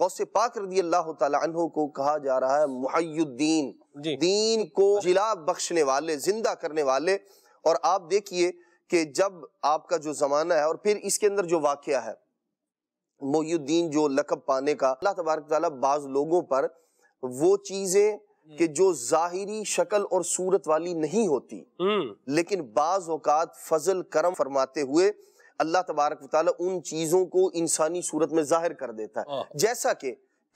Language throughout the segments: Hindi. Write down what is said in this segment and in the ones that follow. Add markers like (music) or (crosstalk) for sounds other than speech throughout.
गौसे पाक रदी अल्लाह तु को कहा जा रहा है मुहयुद्दीन दीन को जिला बख्शने वाले जिंदा करने वाले और आप देखिए कि जब आपका जो जमाना है और फिर इसके अंदर जो वाक्य है मोहुद्दीन जो लकब पाने का अल्लाह तबारक बाज लोगों पर वो चीजें हम्म। कि जो जाहिरी शक्ल और सूरत वाली नहीं होती हम्म। लेकिन बाज औकात फजल करम फरमाते हुए अल्लाह तबारक वाल उन चीज़ों को इंसानी सूरत में जाहिर कर देता है जैसा कि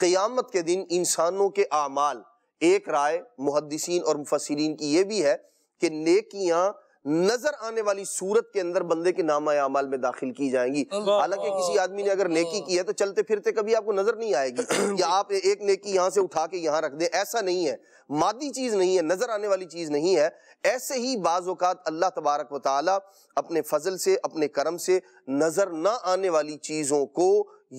क़यामत के दिन इंसानों के अमाल एक राय मुहदसिन और मुफसरीन की यह भी है कि नेकियां नजर आने वाली सूरत के अंदर बंदे के नामा अमाल में दाखिल की जाएंगी हालांकि किसी आदमी ने अगर नेकी की है तो चलते फिरते कभी आपको नजर नहीं आएगी (coughs) या आप एक नेकी यहाँ से उठा के यहाँ रख दे ऐसा नहीं है मादी चीज नहीं है नजर आने वाली चीज नहीं है ऐसे ही बाज़ात अल्लाह तबारक वाली अपने फजल से अपने करम से नजर ना आने वाली चीजों को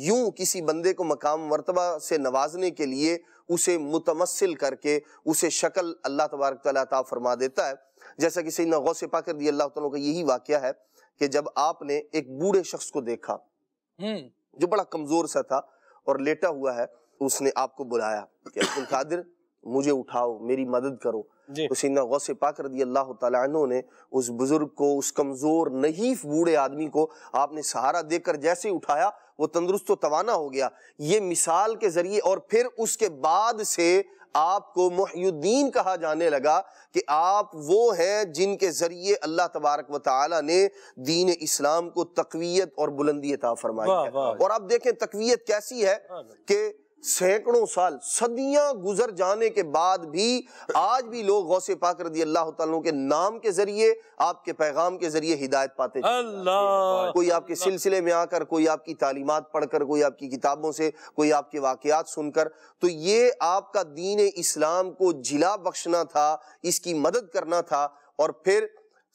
यूं किसी बंदे को मकाम मरतबा से नवाजने के लिए उसे मुतमसिल करके उसे शक्ल अल्लाह तबारक तला फरमा देता है जैसा कि सही गौ से पाकर दी अल्लाह तला का यही वाक्य है कि जब आपने एक बूढ़े शख्स को देखा हम्म। जो बड़ा कमजोर सा था और लेटा हुआ है उसने आपको बुलाया कि अब्दुल कादिर मुझे उठाओ मेरी मदद करो हुसैना तो गौ से पाकर दी अल्लाह तु ने उस बुजुर्ग को उस कमजोर नहीफ बूढ़े आदमी को आपने सहारा देकर जैसे उठाया वो तंदुरुस्त तवाना हो गया ये मिसाल के जरिए और फिर उसके बाद से आपको मुहयुद्दीन कहा जाने लगा कि आप वो हैं जिनके ज़रिए अल्लाह तबारक व ताली ने दीन इस्लाम को तकवीत और बुलंदी फरमाई और आप देखें तकवीत कैसी है हाँ, हाँ। कि सैकड़ों साल सदियां गुजर जाने के बाद भी आज भी लोग गौसे पाक रजी अल्लाह के नाम के जरिए आपके पैगाम के जरिए हिदायत पाते अल्लाह कोई आपके सिलसिले में आकर कोई आपकी तालीमत पढ़कर कोई आपकी किताबों से कोई आपके वाकयात सुनकर तो ये आपका दीन इस्लाम को जिला बख्शना था इसकी मदद करना था और फिर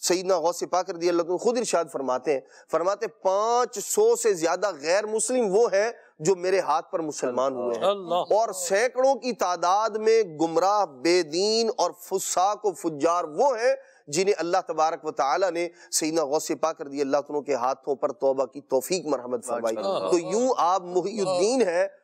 सईदना गौस पाक रजी अल्लाह खुद इर्शाद फरमाते हैं फरमाते पांच सौ से ज्यादा गैर मुस्लिम वो हैं जो मेरे हाथ पर मुसलमान हुए हैं और सैकड़ों की तादाद में गुमराह बेदीन और फुसाक फुजार वो हैं जिन्हें अल्लाह तबारक व ताली ने सईना गौसे पाक रदी अल्लाह के हाथों पर तोबा की तोफीक मरहमत फरमाई तो यूं आप मुहीद्दीन है